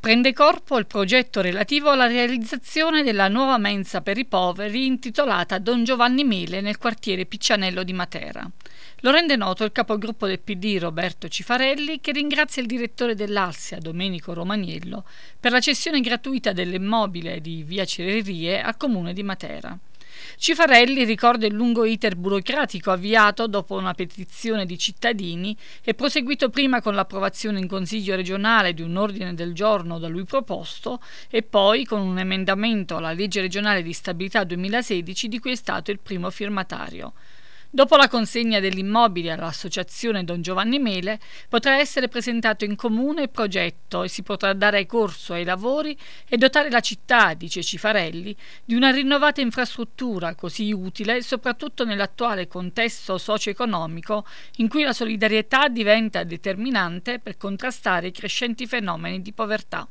Prende corpo il progetto relativo alla realizzazione della nuova mensa per i poveri intitolata Don Giovanni Mele nel quartiere Piccianello di Matera. Lo rende noto il capogruppo del PD Roberto Cifarelli che ringrazia il direttore dell'Alsia Domenico Romaniello per la cessione gratuita dell'immobile di via Cererie al comune di Matera. Cifarelli ricorda il lungo iter burocratico avviato dopo una petizione di cittadini e proseguito prima con l'approvazione in Consiglio regionale di un ordine del giorno da lui proposto e poi con un emendamento alla legge regionale di stabilità 2016 di cui è stato il primo firmatario. Dopo la consegna dell'immobile all'Associazione Don Giovanni Mele, potrà essere presentato in comune il progetto e si potrà dare corso ai lavori e dotare la città, dice Cifarelli, di una rinnovata infrastruttura così utile soprattutto nell'attuale contesto socio-economico in cui la solidarietà diventa determinante per contrastare i crescenti fenomeni di povertà.